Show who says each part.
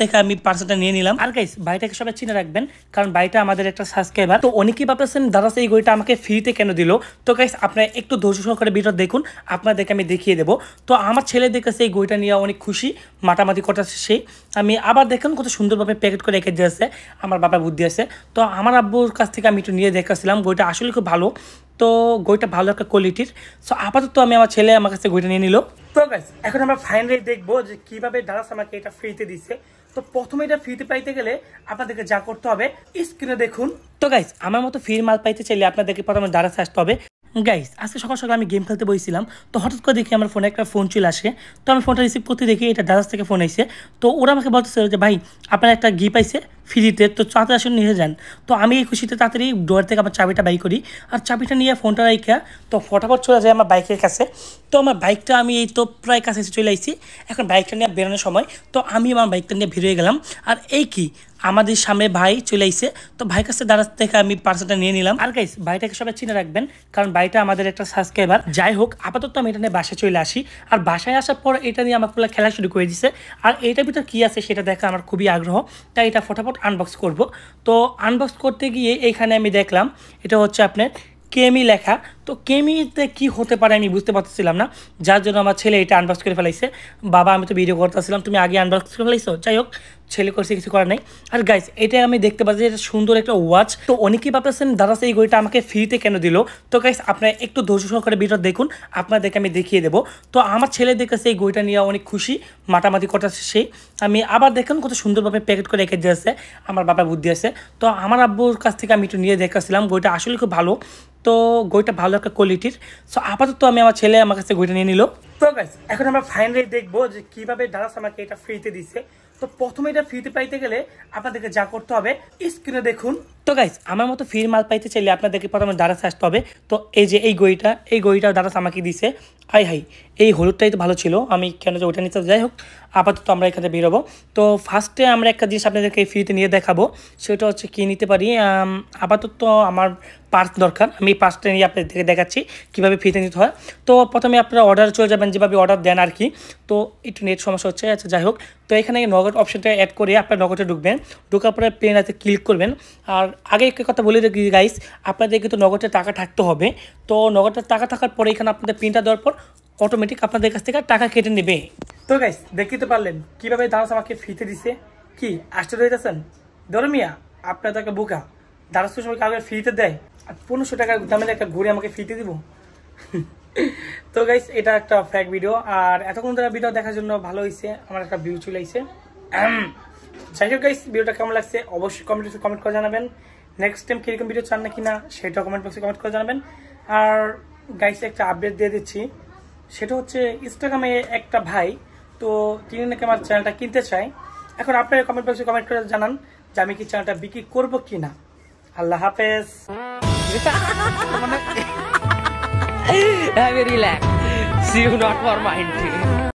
Speaker 1: থেকে আমি পার্সেলটা নিয়ে নিলাম আর গাইস ভাইটাকে সবাই চিনে রাখবেন কারণ আমাদের একটা সাবস্ক্রাইবার তো অনেকেই আমাকে ফ্রিতে কেন তো গাইস একটু দেখুন আপনাদেরকে আমি দেখিয়ে দেবো তো আমার নিয়ে অনেক খুশি মাটামাটি করতেছে সেই আমি আবার দেখলাম কত সুন্দরভাবে প্যাকেট করে রেখে দিয়েছে আমার বাবা বুদ্ধি আছে তো আমার আব্বুর কাছ থেকে আমি একটু নিয়ে দেখাছিলাম ঘড়িটা আসলে খুব ভালো তো গইটা ভালো একটা কোয়ালিটির সো আপাতত আমি আমার ছেলে আমার কাছে গইটা নিয়ে নিল তো গাইস এখন আমরা ফাইনালি দেখবো যে কিভাবে দাদাস আমাকে এটা ফ্রিতে দিছে তো প্রথমে এটা ফ্রিতে পাইতে গেলে আপনাদেরকে যা করতে হবে স্ক্রিনে দেখুন তো গাইস আমার মতো ফ্রি মাল পাইতে চাইলে আপনাদেরকে প্রথমে দারাসে আসতে হবে গাইস আজকে সকাল সকাল আমি গেম খেলতে বসেছিলাম তো হঠাৎ করে দেখি আমার ফোনে একটা ফোন চলে আসে তো আমি ফোনটা রিসিভ করতে দেখি এটা দাদাস থেকে ফোন আইসে তো ওরা আমাকে বলতেছে যে ভাই আপনার একটা গিফট আইসে ফ্রিতে তো তাড়াতাড়ি আসুন নিয়ে যান তো আমি এই খুশিতে তাড়াতাড়ি ডোয়ার থেকে আমার চাবিটা বাই করি আর চাবিটা নিয়ে ফোনটা রাইখা তো ফটাফট চলে যায় আমার বাইকের কাছে তো আমার বাইকটা আমি এই তো প্রায় কাছে এসে চলে আসছি এখন বাইকটা নিয়ে বেরোনোর সময় তো আমি আমার বাইকটা নিয়ে ভিড়ে গেলাম আর এই কি আমাদের সামনে ভাই চলে আইসে তো ভাই কাছে দাঁড়াতে থেকে আমি পার্সেলটা নিয়ে নিলাম আর গাইস ভাইটাকে সবাই চিনে রাখবেন কারণ ভাইটা আমাদের একটা সাবস্ক্রাইবার যাই হোক আপাতত আমি এটা নিয়ে বাসায় চলে আসি আর বাসায় আসার পর এটা নিয়ে আমার খেলা শুরু করে দিছে আর এটার ভিতর কী আছে সেটা দেখা আমার খুবই আগ্রহ তাই এটা ফটাফট নোট আনবক্স করব তো আনবক্স করতে গিয়ে এইখানে আমি দেখলাম এটা হচ্ছে আপনার কেমি e লেখা তো কেমিতে কি হতে পারে আমি বুঝতে পারতেছিলাম না যার জন্য আমার ছেলে এটা আনবাক্স করে ফেলাইছে বাবা আমি তো ভিডিও করতেছিলাম তুমি আগে আনবাক্স করে ফেলাইছো যাই হোক ছেলে করছে কিছু করার নেই আর গাইজ এটা আমি দেখতে পাচ্ছি এটা সুন্দর একটা ওয়াচ তো অনেকেই ভাবতেছেন দাদা এই ঘড়িটা আমাকে ফ্রিতে কেন দিল তো গাইজ আপনারা একটু ধৈর্য সহকারে ভিডিও দেখুন আপনাদেরকে আমি দেখিয়ে দেবো তো আমার ছেলে দেখেছে এই ঘড়িটা নিয়ে অনেক খুশি মাটামাটি করতেছে সেই আমি আবার দেখুন কত সুন্দরভাবে প্যাকেট করে রেখে দিয়েছে আমার বাবা বুদ্ধি আছে তো আমার আব্বুর কাছ থেকে আমি একটু নিয়ে দেখাছিলাম ঘড়িটা আসলে খুব ভালো তো ঘড়িটা ভালো ভালো একটা কোয়ালিটির সো আপাতত আমি আমার ছেলে আমার কাছে ঘুরে নিয়ে নিল তো গাইস এখন আমরা ফাইনালি দেখবো যে কিভাবে দাদাস আমাকে এটা ফ্রিতে দিছে তো প্রথমে এটা ফ্রিতে পাইতে গেলে আপনাদেরকে যা করতে হবে স্ক্রিনে দেখুন তো গাইজ আমার মতো ফ্রি মাল পাইতে চাইলে আপনাদেরকে প্রথমে দারাস আসতে হবে তো এই যে এই গড়িটা এই গড়িটা দারাস আমাকে দিছে হাই হাই এই হলুদটাই তো ভালো ছিল আমি কেন যে ওটা নিতে যাই হোক আপাতত আমরা এখানে বেরোবো তো ফার্স্টে আমরা একটা জিনিস আপনাদেরকে ফ্রিতে নিয়ে দেখাবো সেটা হচ্ছে কী নিতে পারি আপাতত আমার পার্স দরকার আমি পার্সটা নিয়ে আপনাদেরকে দেখাচ্ছি কীভাবে ফ্রিতে নিতে হয় তো প্রথমে আপনারা অর্ডার চলে যাবেন যেভাবে অর্ডার দেন আর কি তো একটু নেট সমস্যা হচ্ছে আচ্ছা যাই হোক তো এখানে নগদ অপশানটা অ্যাড করে আপনার নগদে ঢুকবেন ঢোকার পরে প্লেন আছে ক্লিক করবেন আর আগে একটা কথা বলে রাখি গাইস আপনাদের কিন্তু নগদের টাকা থাকতে হবে তো নগদের টাকা থাকার পরে এখানে আপনাদের প্রিন্টটা দেওয়ার পর অটোমেটিক আপনাদের কাছ থেকে টাকা কেটে নেবে তো গাইস দেখতে তো পারলেন কীভাবে দারাস আমাকে ফিতে দিছে কি আশ্চর্য হইতেছেন মিয়া আপনার তাকে বুকা দারাস তো সবাই কাউকে ফিতে দেয় আর পনেরোশো টাকা দামের একটা ঘুরে আমাকে ফিতে দিব তো গাইস এটা একটা ফ্যাক ভিডিও আর এতক্ষণ ধরে ভিডিও দেখার জন্য ভালো হয়েছে আমার একটা ভিউ চলে আইছে যাই হোক গাইস ভিডিওটা কেমন লাগছে অবশ্যই কমেন্ট কমেন্ট করে জানাবেন নেক্সট টাইম কীরকম ভিডিও চান না কি না সেটা কমেন্ট বক্সে কমেন্ট করে জানাবেন আর গাইসে একটা আপডেট দিয়ে দিচ্ছি সেটা হচ্ছে ইনস্টাগ্রামে একটা ভাই তো তিনি নাকি আমার চ্যানেলটা কিনতে চায় এখন আপনারা কমেন্ট বক্সে কমেন্ট করে জানান যে আমি কি চ্যানেলটা বিক্রি করবো কি না আল্লাহ হাফেজ Have a relax. See you not for my entry.